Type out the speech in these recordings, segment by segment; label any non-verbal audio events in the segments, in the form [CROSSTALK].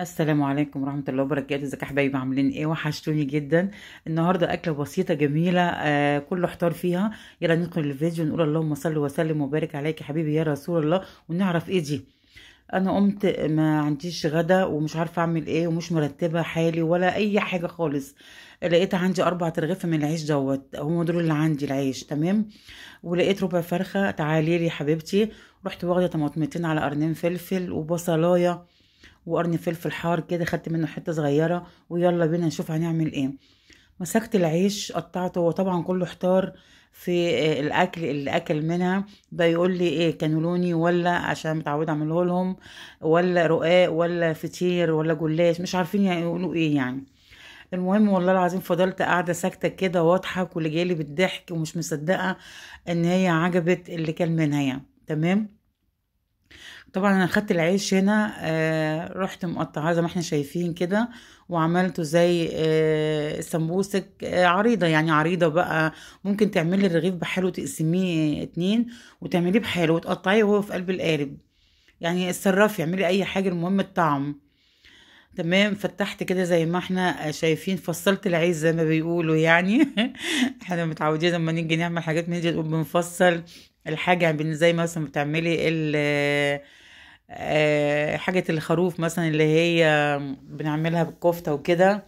السلام عليكم ورحمة الله وبركاته ازيك يا حبايبي عاملين ايه وحشتوني جدا النهاردة أكلة بسيطة جميلة آه كله احتار فيها يلا ندخل الفيديو نقول اللهم صل وسلم وبارك عليك يا حبيبي يا رسول الله ونعرف ايه دي انا قمت ما عنديش غدا ومش عارفه اعمل ايه ومش مرتبه حالي ولا اي حاجه خالص لقيت عندي اربع ترغيفه من العيش دوت هم دول اللي عندي العيش تمام ولقيت ربع فرخه تعالي لي حبيبتي رحت واخده طماطمتين على قرنين فلفل وبصلايه وقرن فلفل حار كده خدت منه حته صغيره ويلا بينا نشوف هنعمل ايه مسكت العيش قطعته هو طبعا كله احتار في آه، الاكل اللي اكل منها بقى يقول لي ايه كانولوني ولا عشان متعوده اعمله لهم ولا رقاق ولا فطير ولا جلاش مش عارفين يقولوا ايه يعني المهم والله العظيم فضلت قاعده ساكته كده واضحك واللي جايلي بالضحك ومش مصدقه ان هي عجبت اللي كان منها يعني تمام طبعا انا خدت العيش هنا آه رحت مقطعاه زي ما احنا شايفين كده وعملته زي آه سمبوسك آه عريضه يعني عريضه بقى ممكن تعملي الرغيف بحلو تقسميه اتنين وتعمليه بحلو وتقطعيه وهو في قلب القالب يعني اتصرفي اعملي اي حاجه المهم الطعم تمام فتحت كده زي ما احنا شايفين فصلت العيش زي ما بيقولوا يعني [LAUGHS] احنا متعودين لما نيجي نعمل حاجات من دي بنفصل الحاجة يعني زي مثلا بتعملي ال آه، حاجة الخروف مثلا اللي هي بنعملها بالكفتة وكده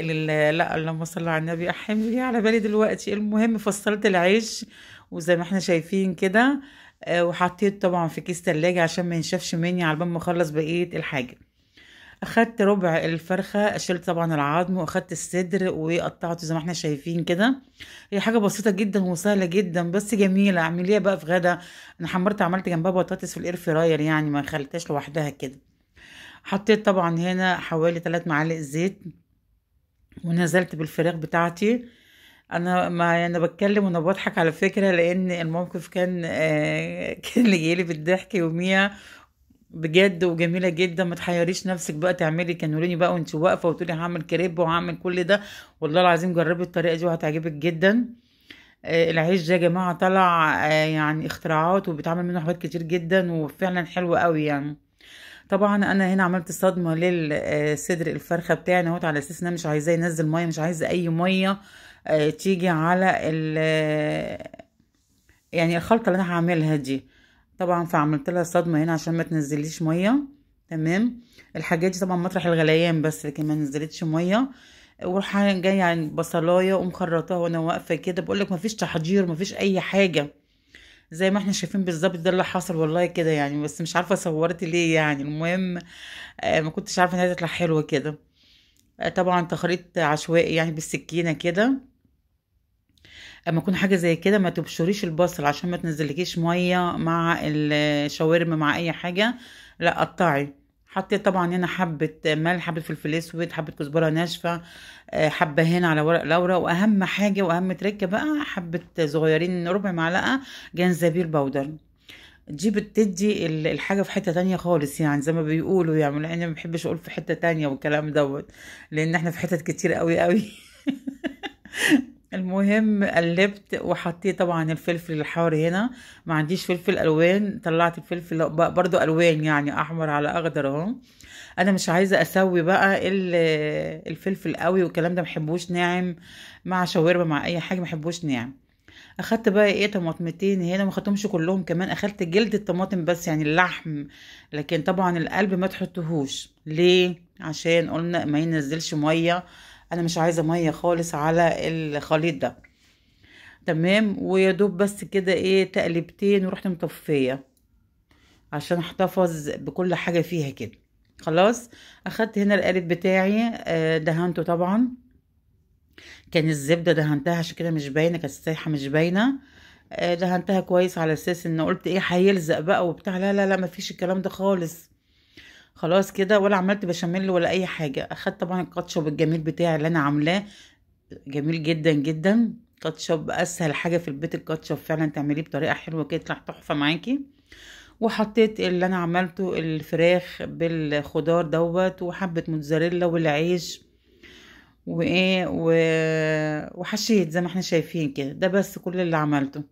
لا اللهم صل على النبي احمد جه على بالي دلوقتي المهم فصلت العيش وزي ما احنا شايفين كده آه، وحطيت طبعا في كيس تلاجة عشان ما ينشفش مني على ما اخلص بقية الحاجة اخدت ربع الفرخه شلت طبعا العظم واخدت الصدر وقطعته زي ما احنا شايفين كده هي حاجه بسيطه جدا وسهله جدا بس جميله اعمليها بقى في غدا انا حمرت عملت جنبها بطاطس في الاير فراير يعني ما خليتهاش لوحدها كده حطيت طبعا هنا حوالي 3 معالق زيت ونزلت بالفراخ بتاعتي انا ما انا بتكلم وانا بضحك على فكره لان الموقف كان آه [LAUGHS] كان اللي جايلي بالضحك يوميها بجد وجميله جدا ما تحيريش نفسك بقى تعملي كانوليني بقى وانت واقفه وتقولي هعمل كريب وهعمل كل ده والله العظيم جربي الطريقه دي وهتعجبك جدا آه العيش ده يا جماعه طلع آه يعني اختراعات وبيتعمل منه حاجات كتير جدا وفعلا حلو قوي يعني طبعا انا هنا عملت صدمه للصدر آه، الفرخه بتاعي اهوت على اساس ان انا مش عايزاه ينزل ميه مش عايزه اي ميه آه، تيجي على ال يعني الخلطه اللي انا هعملها دي طبعا فعملت لها صدمه هنا عشان ما تنزليش ميه تمام الحاجات دي طبعا مطرح الغليان بس لكن ما نزلتش ميه وراح جايه يعني بصلايه ومخرطاها وانا واقفه كده بقول لك مفيش تحضير مفيش اي حاجه زي ما احنا شايفين بالظبط ده اللي حصل والله كده يعني بس مش عارفه صورت ليه يعني المهم آه ما كنتش عارفه انها تطلع حلوه كده آه طبعا تخريط عشوائي يعني بالسكينه كده اما يكون حاجه زي كده ما تبشريش البصل عشان ما تنزلكيش ميه مع الشاورما مع اي حاجه لا قطعي حطيت طبعا هنا حبه ملح حبه فلفل اسود حبه كزبره ناشفه آه، حبه هنا على ورق لورا واهم حاجه واهم تركه بقى حبه صغيرين ربع معلقه جنزبيل بودر دي بتدي الحاجة في حتة تانية خالص يعني زي ما بيقولوا يعني لأن ما بحبش أقول في حتة تانية والكلام دوت لأن احنا في حتت كتير قوي قوي [LAUGHS] المهم قلبت وحطيت طبعا الفلفل الحار هنا ما عنديش فلفل الوان طلعت الفلفل برضو الوان يعني احمر على اخضر اهو انا مش عايزه اسوي بقى الفلفل قوي والكلام ده محبوش ناعم مع شاورما مع اي حاجه محبوش ناعم اخدت بقى ايه طماطمتين هنا ما خدتهمش كلهم كمان اخدت جلد الطماطم بس يعني اللحم لكن طبعا القلب ما تحطهوش ليه عشان قلنا ما ينزلش ميه انا مش عايزه ميه خالص على الخليط ده تمام ويا دوب بس كده ايه تقلبتين ورحت مطفيه عشان احتفظ بكل حاجه فيها كده خلاص اخدت هنا القالب بتاعي آه، دهنته طبعا كان الزبده دهنتها عشان كده مش باينه كانت السايحه مش باينه آه، دهنتها كويس على اساس ان قلت ايه هيلزق بقى وبتاع لا لا لا مفيش الكلام ده خالص خلاص كده ولا عملت بشاميل ولا اي حاجه اخدت طبعا الكاتشب الجميل بتاعي اللي انا عاملاه جميل جدا جدا كاتشب اسهل حاجه في البيت الكاتشب فعلا تعمليه بطريقه حلوه كده يطلع تحفه معاكي وحطيت اللي انا عملته الفراخ بالخضار دوت وحبه موتزاريلا والعيش وايه و... وحشيت زي ما احنا شايفين كده ده بس كل اللي عملته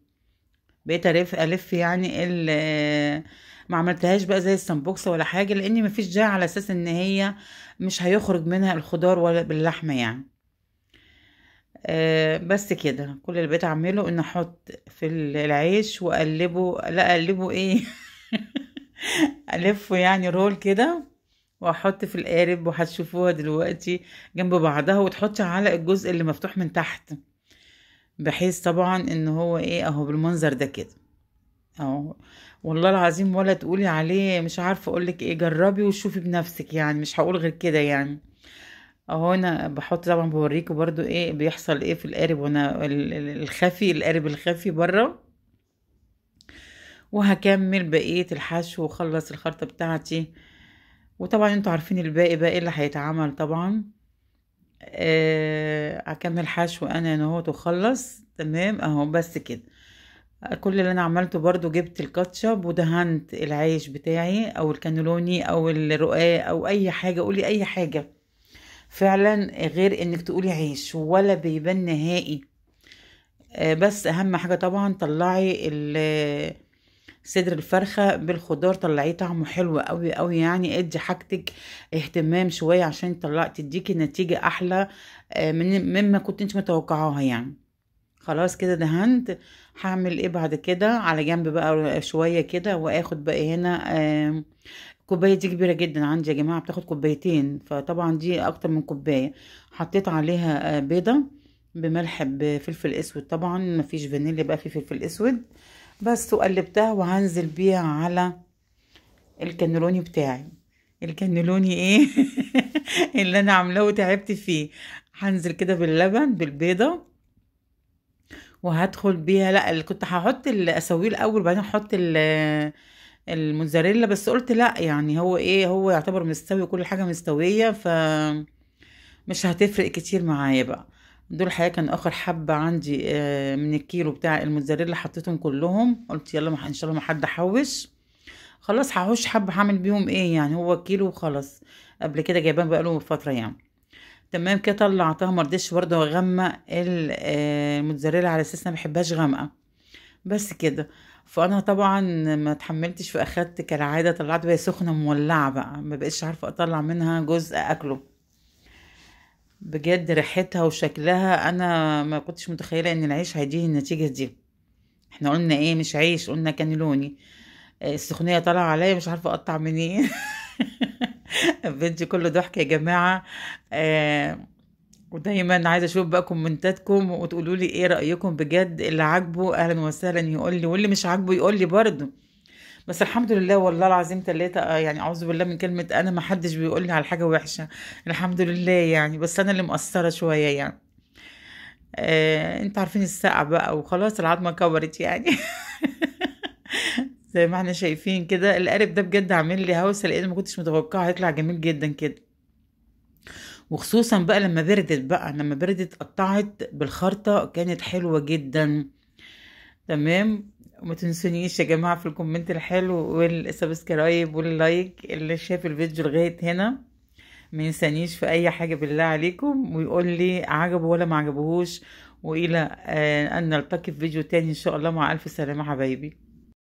بقيت الف الف يعني ال ما عملتهاش بقى زي السمبوكسه ولا حاجه لان مفيش جاي على اساس ان هي مش هيخرج منها الخضار ولا باللحمه يعني آه بس كده كل اللي بقيت اعمله ان احط في العيش واقلبه لا اقلبه ايه [LAUGHS] الفه يعني رول كده واحط في القارب وهتشوفوها دلوقتي جنب بعضها وتحطي على الجزء اللي مفتوح من تحت بحيث طبعا ان هو ايه اهو بالمنظر ده كده اهو والله العظيم ولا تقولي عليه مش عارفه اقولك ايه جربي وشوفي بنفسك يعني مش هقول غير كده يعني اهو انا بحط طبعا بوريكم برضو ايه بيحصل ايه في القارب وانا الخفي القارب الخفي بره وهكمل بقيه الحشو وخلص الخرطه بتاعتي وطبعا انتوا عارفين الباقي بقى ايه اللي هيتعمل طبعا آه اكمل حشو انا اهوت وخلص تمام اهو بس كده كل اللي انا عملته برضو جبت الكاتشب ودهنت العيش بتاعي او الكانولوني او الرقاق او اي حاجه قولي اي حاجه فعلا غير انك تقولي عيش ولا بيبان نهائي آه، بس اهم حاجه طبعا طلعي ال صدر الفرخة بالخضار طلعيه طعمه حلو قوي قوي يعني ادي حاجتك اهتمام شوية عشان طلعت تديكي نتيجة احلى آه، من مما كنت انت متوقعاها يعني خلاص كده دهنت هعمل ايه بعد كده على جنب بقى شوية كده واخد بقى هنا كوباية الكوبايه دي كبيره جدا عندي يا جماعه بتاخد كوبايتين فطبعا دي اكتر من كوبايه حطيت عليها آه، بيضه بملح بفلفل اسود طبعا مفيش فانيليا بقى في فلفل اسود بس وقلبتها وهنزل بيها على الكنلوني بتاعي الكنلوني ايه [LAUGHS] اللي انا عاملاه وتعبت فيه هنزل كده باللبن بالبيضه وهدخل بيها لا اللي كنت هحط اسويه الاول بعدين احط الموزاريلا بس قلت لا يعني هو ايه هو يعتبر مستوي كل حاجه مستويه ف مش هتفرق كتير معايا بقى دول الحقيقه كان اخر حبه عندي آه، من الكيلو بتاع الموتزاريلا حطيتهم كلهم قلت يلا ان شاء الله ما حد حوش خلاص هحوش حبه هعمل بيهم ايه يعني هو كيلو وخلاص قبل كده جايباه بقاله فتره يعني تمام كده طلعتها مرضتش برضه اغمق آه، الموتزاريلا على اساس انا مبحبهاش غامقه بس كده فانا طبعا ما اتحملتش فاخدت كالعاده طلعت وهي سخنه مولعه بقى ما بقتش عارفه اطلع منها جزء اكله بجد ريحتها وشكلها انا ما كنتش متخيله ان العيش هيديه النتيجه دي احنا قلنا ايه مش عيش قلنا كانيلوني آه، السخونيه طالعه عليا مش عارفه اقطع منين إيه. [LAUGHS] كله ضحك يا جماعه آه ودايما عايزه اشوف بقى كومنتاتكم وتقولوا لي ايه رايكم بجد اللي عاجبه اهلا وسهلا يقول لي واللي مش عاجبه يقول لي برضه بس الحمد لله والله العظيم تلاتة آه، يعني أعوذ بالله من كلمة أنا ما حدش بيقول لي على حاجة وحشة الحمد لله يعني بس أنا اللي مقصرة شوية يعني آه، انتوا عارفين السقع بقى وخلاص العظمة كبرت يعني [LAUGHS] زي ما احنا شايفين كده القارب ده بجد عامل لي هوسه لان ما كنتش متوقعه هيطلع جميل جدا كده وخصوصا بقى لما بردت بقى لما بردت قطعت بالخرطه كانت حلوه جدا تمام وما تنسونيش يا جماعه في الكومنت الحلو والسبسكرايب واللايك اللي شاف الفيديو لغايه هنا ما ينسانيش في اي حاجه بالله عليكم ويقول لي عجبه ولا ما عجبهوش والى آه، ان نلتقي في فيديو تاني ان شاء الله مع الف سلامه حبايبي